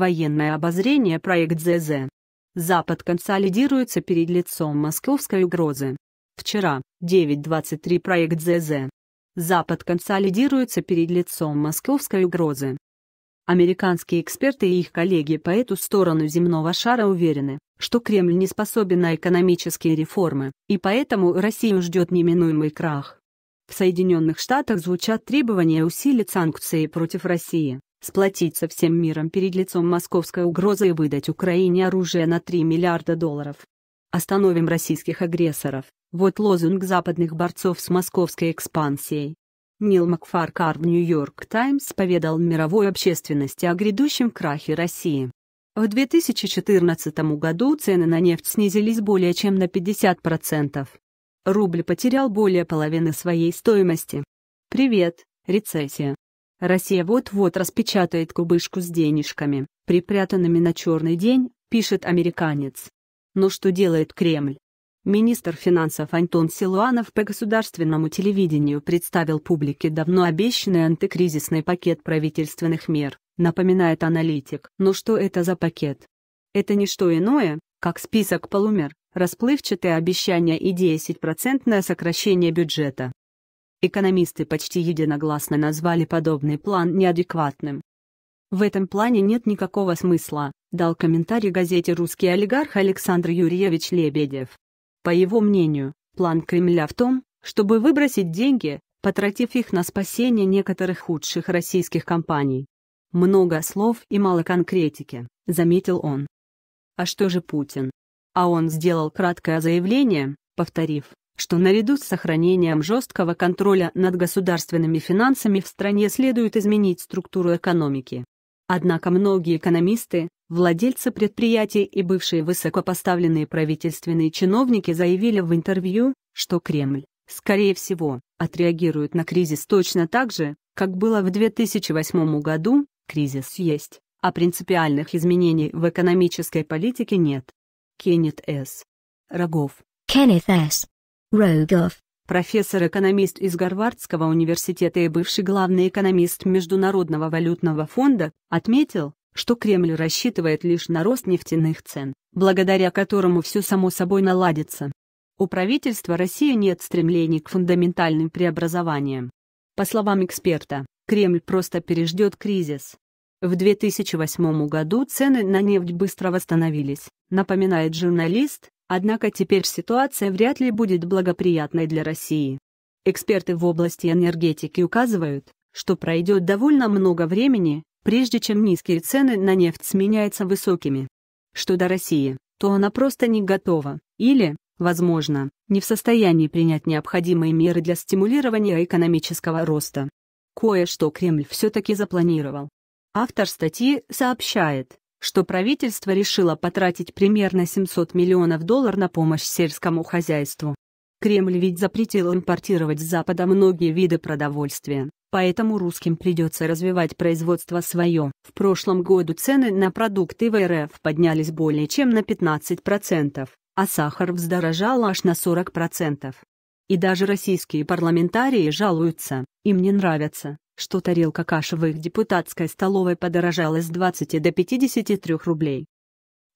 Военное обозрение проект ЗЗ. Запад консолидируется перед лицом московской угрозы. Вчера, 9.23 проект ЗЗ. Запад консолидируется перед лицом московской угрозы. Американские эксперты и их коллеги по эту сторону земного шара уверены, что Кремль не способен на экономические реформы, и поэтому Россию ждет неминуемый крах. В Соединенных Штатах звучат требования усилить санкции против России сплотить со всем миром перед лицом московской угрозы и выдать Украине оружие на 3 миллиарда долларов. Остановим российских агрессоров. Вот лозунг западных борцов с московской экспансией. Нил Макфаркар в «Нью-Йорк Таймс» поведал мировой общественности о грядущем крахе России. В 2014 году цены на нефть снизились более чем на 50%. Рубль потерял более половины своей стоимости. Привет, рецессия. Россия вот-вот распечатает кубышку с денежками, припрятанными на черный день, пишет американец. Но что делает Кремль? Министр финансов Антон Силуанов по государственному телевидению представил публике давно обещанный антикризисный пакет правительственных мер, напоминает аналитик. Но что это за пакет? Это не что иное, как список полумер, расплывчатые обещания и 10% сокращение бюджета. Экономисты почти единогласно назвали подобный план неадекватным. В этом плане нет никакого смысла, дал комментарий газете «Русский олигарх» Александр Юрьевич Лебедев. По его мнению, план Кремля в том, чтобы выбросить деньги, потратив их на спасение некоторых худших российских компаний. Много слов и мало конкретики, заметил он. А что же Путин? А он сделал краткое заявление, повторив, что наряду с сохранением жесткого контроля над государственными финансами в стране следует изменить структуру экономики. Однако многие экономисты, владельцы предприятий и бывшие высокопоставленные правительственные чиновники заявили в интервью, что Кремль, скорее всего, отреагирует на кризис точно так же, как было в 2008 году, кризис есть, а принципиальных изменений в экономической политике нет. Кеннет С. Рогов. Кеннет С. Рогов, профессор-экономист из Гарвардского университета и бывший главный экономист Международного валютного фонда, отметил, что Кремль рассчитывает лишь на рост нефтяных цен, благодаря которому все само собой наладится. У правительства России нет стремлений к фундаментальным преобразованиям. По словам эксперта, Кремль просто переждет кризис. В 2008 году цены на нефть быстро восстановились, напоминает журналист, Однако теперь ситуация вряд ли будет благоприятной для России. Эксперты в области энергетики указывают, что пройдет довольно много времени, прежде чем низкие цены на нефть сменяются высокими. Что до России, то она просто не готова, или, возможно, не в состоянии принять необходимые меры для стимулирования экономического роста. Кое-что Кремль все-таки запланировал. Автор статьи сообщает, что правительство решило потратить примерно 700 миллионов долларов на помощь сельскому хозяйству. Кремль ведь запретил импортировать с Запада многие виды продовольствия, поэтому русским придется развивать производство свое. В прошлом году цены на продукты в РФ поднялись более чем на 15%, а сахар вздорожал аж на 40%. И даже российские парламентарии жалуются, им не нравятся, что тарелка каши в их депутатской столовой подорожала с 20 до 53 рублей.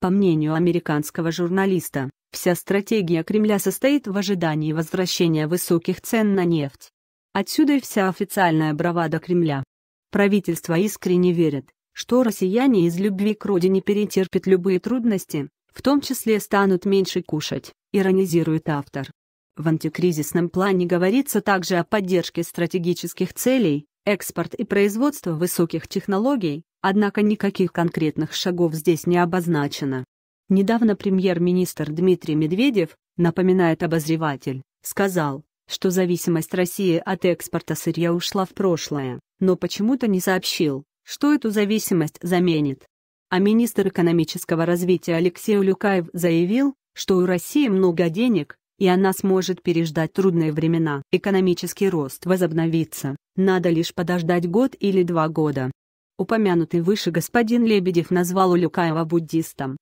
По мнению американского журналиста, вся стратегия Кремля состоит в ожидании возвращения высоких цен на нефть. Отсюда и вся официальная бравада Кремля. Правительство искренне верит, что россияне из любви к родине перетерпят любые трудности, в том числе станут меньше кушать, иронизирует автор. В антикризисном плане говорится также о поддержке стратегических целей, экспорт и производство высоких технологий, однако никаких конкретных шагов здесь не обозначено. Недавно премьер-министр Дмитрий Медведев, напоминает обозреватель, сказал, что зависимость России от экспорта сырья ушла в прошлое, но почему-то не сообщил, что эту зависимость заменит. А министр экономического развития Алексей Улюкаев заявил, что у России много денег, и она сможет переждать трудные времена. Экономический рост возобновится, надо лишь подождать год или два года. Упомянутый выше господин Лебедев назвал Улюкаева буддистом.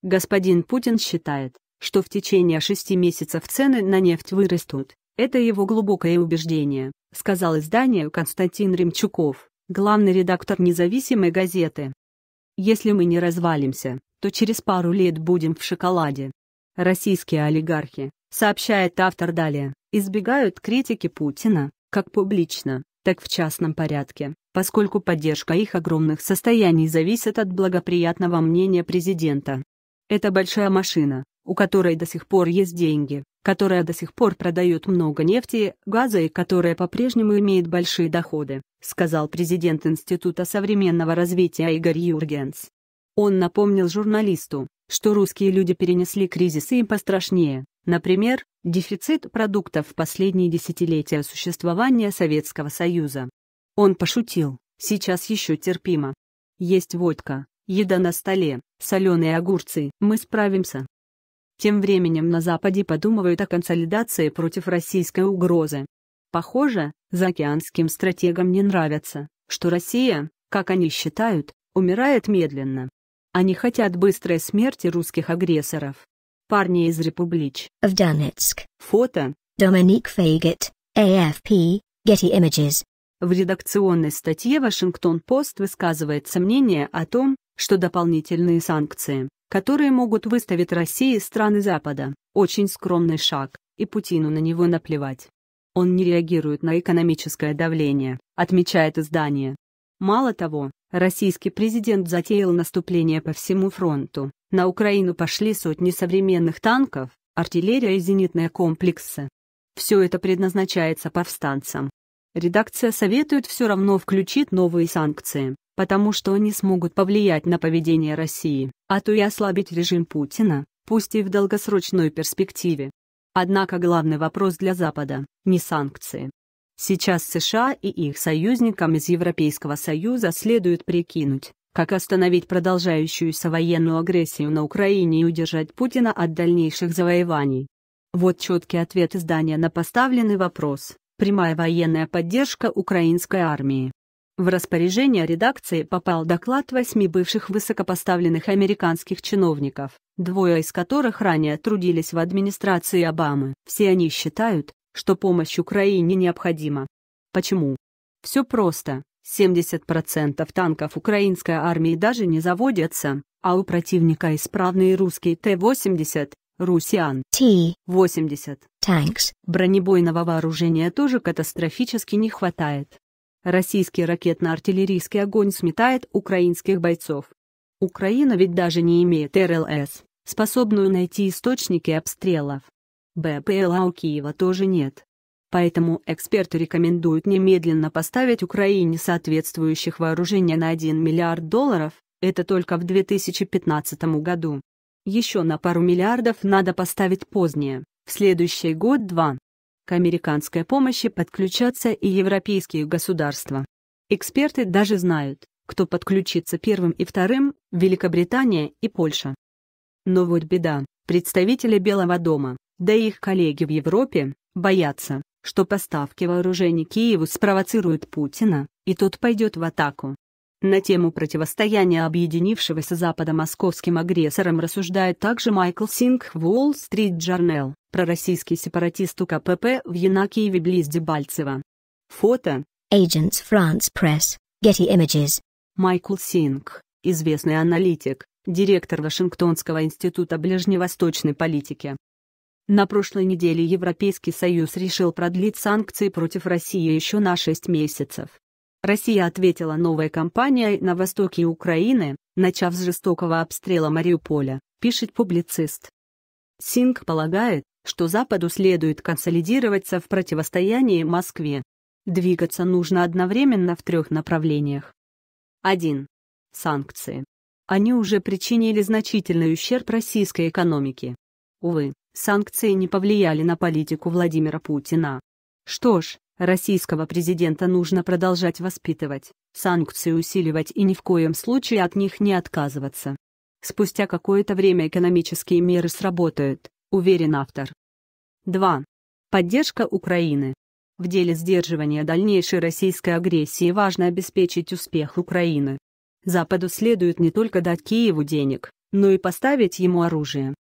Господин Путин считает, что в течение шести месяцев цены на нефть вырастут. Это его глубокое убеждение, сказал изданию Константин Ремчуков, главный редактор независимой газеты. Если мы не развалимся, то через пару лет будем в шоколаде. Российские олигархи, Сообщает автор далее, избегают критики Путина, как публично, так в частном порядке, поскольку поддержка их огромных состояний зависит от благоприятного мнения президента. Это большая машина, у которой до сих пор есть деньги, которая до сих пор продает много нефти, газа и которая по-прежнему имеет большие доходы, сказал президент Института современного развития Игорь Юргенс. Он напомнил журналисту, что русские люди перенесли кризисы и пострашнее, Например, дефицит продуктов в последние десятилетия существования Советского Союза. Он пошутил, сейчас еще терпимо. Есть водка, еда на столе, соленые огурцы, мы справимся. Тем временем на Западе подумывают о консолидации против российской угрозы. Похоже, заокеанским стратегам не нравится, что Россия, как они считают, умирает медленно. Они хотят быстрой смерти русских агрессоров, Парни из Republic of Donetsk. Фото. Доминик Фейгет, AFP, Getty Images. В редакционной статье «Вашингтон-Пост» высказывается мнение о том, что дополнительные санкции, которые могут выставить Россия страны Запада, очень скромный шаг, и Путину на него наплевать. Он не реагирует на экономическое давление, отмечает издание. Мало того, российский президент затеял наступление по всему фронту, на Украину пошли сотни современных танков, артиллерия и зенитные комплексы. Все это предназначается повстанцам. Редакция советует все равно включить новые санкции, потому что они смогут повлиять на поведение России, а то и ослабить режим Путина, пусть и в долгосрочной перспективе. Однако главный вопрос для Запада – не санкции. Сейчас США и их союзникам из Европейского Союза следует прикинуть, как остановить продолжающуюся военную агрессию на Украине и удержать Путина от дальнейших завоеваний? Вот четкий ответ издания на поставленный вопрос. Прямая военная поддержка украинской армии. В распоряжение редакции попал доклад восьми бывших высокопоставленных американских чиновников, двое из которых ранее трудились в администрации Обамы. Все они считают, что помощь Украине необходима. Почему? Все просто. 70% танков украинской армии даже не заводятся, а у противника исправные русские Т-80, русиан Т-80. Танкс. Бронебойного вооружения тоже катастрофически не хватает. Российский ракетно-артиллерийский огонь сметает украинских бойцов. Украина ведь даже не имеет РЛС, способную найти источники обстрелов. БПЛА у Киева тоже нет. Поэтому эксперты рекомендуют немедленно поставить Украине соответствующих вооружений на 1 миллиард долларов, это только в 2015 году. Еще на пару миллиардов надо поставить позднее, в следующий год-два. К американской помощи подключатся и европейские государства. Эксперты даже знают, кто подключится первым и вторым, Великобритания и Польша. Но вот беда, представители Белого дома, да и их коллеги в Европе, боятся, что поставки вооружений Киеву спровоцируют Путина, и тот пойдет в атаку. На тему противостояния объединившегося Запада московским агрессорам рассуждает также Майкл Синг в Уолл-стрит Джорнел, пророссийский сепаратист КПП в Янакиеве близ Дебальцева. Фото. Agents France Press, Getty Images. Майкл Синг, известный аналитик, директор Вашингтонского института ближневосточной политики, на прошлой неделе Европейский Союз решил продлить санкции против России еще на 6 месяцев. Россия ответила новой кампанией на востоке Украины, начав с жестокого обстрела Мариуполя, пишет публицист. Синг полагает, что Западу следует консолидироваться в противостоянии Москве. Двигаться нужно одновременно в трех направлениях. 1. Санкции. Они уже причинили значительный ущерб российской экономике. Увы, санкции не повлияли на политику Владимира Путина. Что ж, российского президента нужно продолжать воспитывать, санкции усиливать и ни в коем случае от них не отказываться. Спустя какое-то время экономические меры сработают, уверен автор. 2. Поддержка Украины. В деле сдерживания дальнейшей российской агрессии важно обеспечить успех Украины. Западу следует не только дать Киеву денег, но и поставить ему оружие.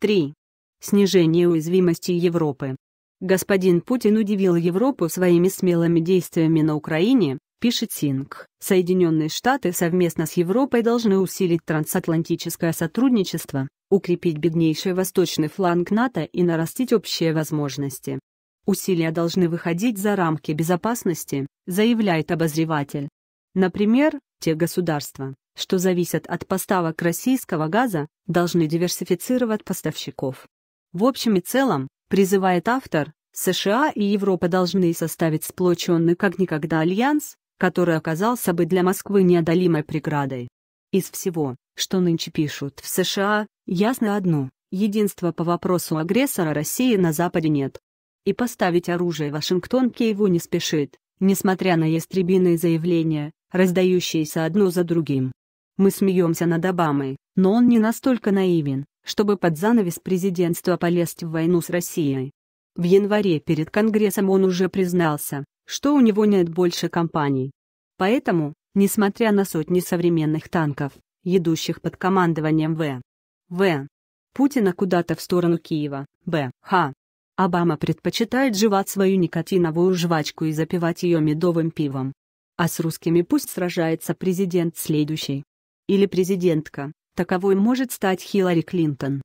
3 снижение уязвимости Европы. Господин Путин удивил Европу своими смелыми действиями на Украине, пишет Синг. Соединенные Штаты совместно с Европой должны усилить трансатлантическое сотрудничество, укрепить беднейший восточный фланг НАТО и нарастить общие возможности. Усилия должны выходить за рамки безопасности, заявляет обозреватель. Например, те государства, что зависят от поставок российского газа, должны диверсифицировать поставщиков. В общем и целом, призывает автор, США и Европа должны составить сплоченный как никогда альянс, который оказался бы для Москвы неодолимой преградой. Из всего, что нынче пишут в США, ясно одно – единства по вопросу агрессора России на Западе нет. И поставить оружие Вашингтон Киеву не спешит, несмотря на ястребиные заявления, раздающиеся одно за другим. Мы смеемся над Обамой, но он не настолько наивен, чтобы под занавес президентства полезть в войну с Россией. В январе перед Конгрессом он уже признался, что у него нет больше компаний. Поэтому, несмотря на сотни современных танков, идущих под командованием В. В. Путина куда-то в сторону Киева, Б. Х. Обама предпочитает жевать свою никотиновую жвачку и запивать ее медовым пивом. А с русскими пусть сражается президент следующий. Или президентка, Таковой может стать Хиллари Клинтон.